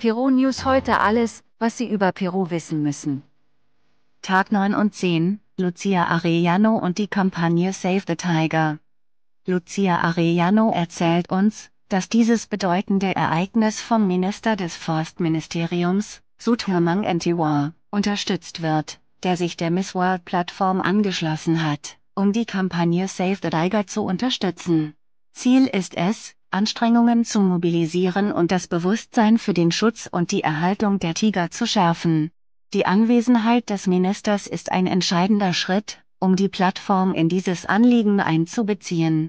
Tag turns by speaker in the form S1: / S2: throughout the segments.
S1: Peru News heute alles, was Sie über Peru wissen müssen. Tag 9 und 10, Lucia Arellano und die Kampagne Save the Tiger. Lucia Arellano erzählt uns, dass dieses bedeutende Ereignis vom Minister des Forstministeriums, Sutamang Antiwar, unterstützt wird, der sich der Miss World Plattform angeschlossen hat, um die Kampagne Save the Tiger zu unterstützen. Ziel ist es, Anstrengungen zu mobilisieren und das Bewusstsein für den Schutz und die Erhaltung der Tiger zu schärfen. Die Anwesenheit des Ministers ist ein entscheidender Schritt, um die Plattform in dieses Anliegen einzubeziehen.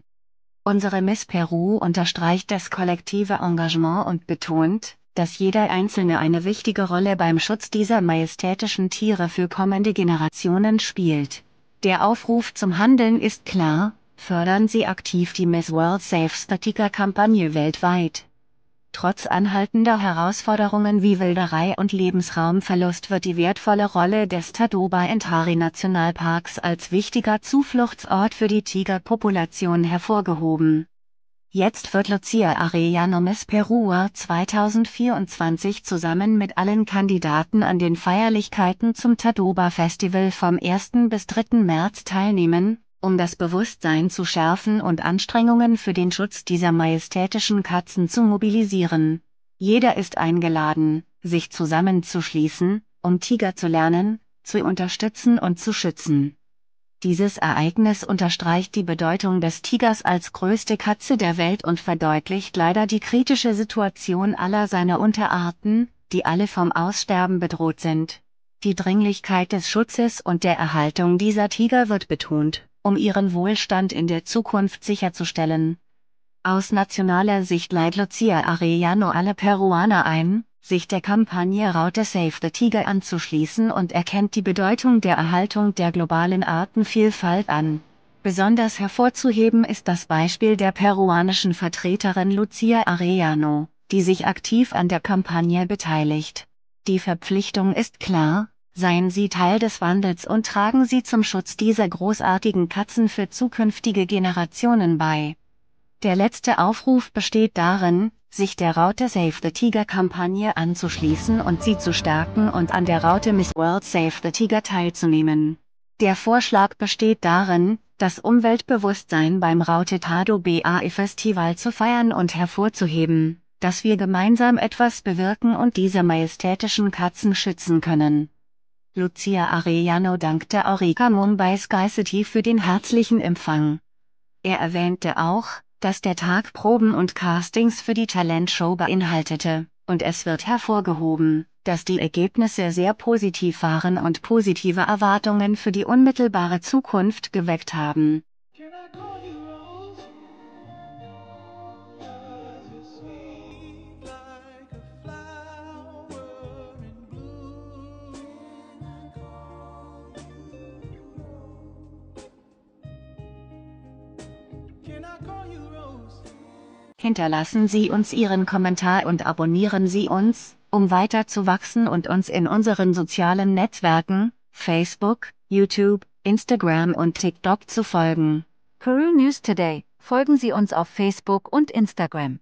S1: Unsere Miss Peru unterstreicht das kollektive Engagement und betont, dass jeder Einzelne eine wichtige Rolle beim Schutz dieser majestätischen Tiere für kommende Generationen spielt. Der Aufruf zum Handeln ist klar, fördern sie aktiv die Miss World Safe Sticker Kampagne weltweit. Trotz anhaltender Herausforderungen wie Wilderei und Lebensraumverlust wird die wertvolle Rolle des Tadoba Entari Nationalparks als wichtiger Zufluchtsort für die Tigerpopulation hervorgehoben. Jetzt wird Lucia Arellano Miss Perua 2024 zusammen mit allen Kandidaten an den Feierlichkeiten zum Tadoba Festival vom 1. bis 3. März teilnehmen, um das Bewusstsein zu schärfen und Anstrengungen für den Schutz dieser majestätischen Katzen zu mobilisieren. Jeder ist eingeladen, sich zusammenzuschließen, um Tiger zu lernen, zu unterstützen und zu schützen. Dieses Ereignis unterstreicht die Bedeutung des Tigers als größte Katze der Welt und verdeutlicht leider die kritische Situation aller seiner Unterarten, die alle vom Aussterben bedroht sind. Die Dringlichkeit des Schutzes und der Erhaltung dieser Tiger wird betont um ihren Wohlstand in der Zukunft sicherzustellen. Aus nationaler Sicht leitet Lucia Arellano alle Peruaner ein, sich der Kampagne Raute Save the Tiger anzuschließen und erkennt die Bedeutung der Erhaltung der globalen Artenvielfalt an. Besonders hervorzuheben ist das Beispiel der peruanischen Vertreterin Lucia Arellano, die sich aktiv an der Kampagne beteiligt. Die Verpflichtung ist klar, Seien Sie Teil des Wandels und tragen Sie zum Schutz dieser großartigen Katzen für zukünftige Generationen bei. Der letzte Aufruf besteht darin, sich der Raute Save the Tiger Kampagne anzuschließen und sie zu stärken und an der Raute Miss World Save the Tiger teilzunehmen. Der Vorschlag besteht darin, das Umweltbewusstsein beim Raute Tado BAE Festival zu feiern und hervorzuheben, dass wir gemeinsam etwas bewirken und diese majestätischen Katzen schützen können. Lucia Arellano dankte Aurica Mumbai Sky City für den herzlichen Empfang. Er erwähnte auch, dass der Tag Proben und Castings für die Talentshow beinhaltete, und es wird hervorgehoben, dass die Ergebnisse sehr positiv waren und positive Erwartungen für die unmittelbare Zukunft geweckt haben. hinterlassen Sie uns Ihren Kommentar und abonnieren Sie uns, um weiter zu wachsen und uns in unseren sozialen Netzwerken, Facebook, YouTube, Instagram und TikTok zu folgen. Peru News Today, folgen Sie uns auf Facebook und Instagram.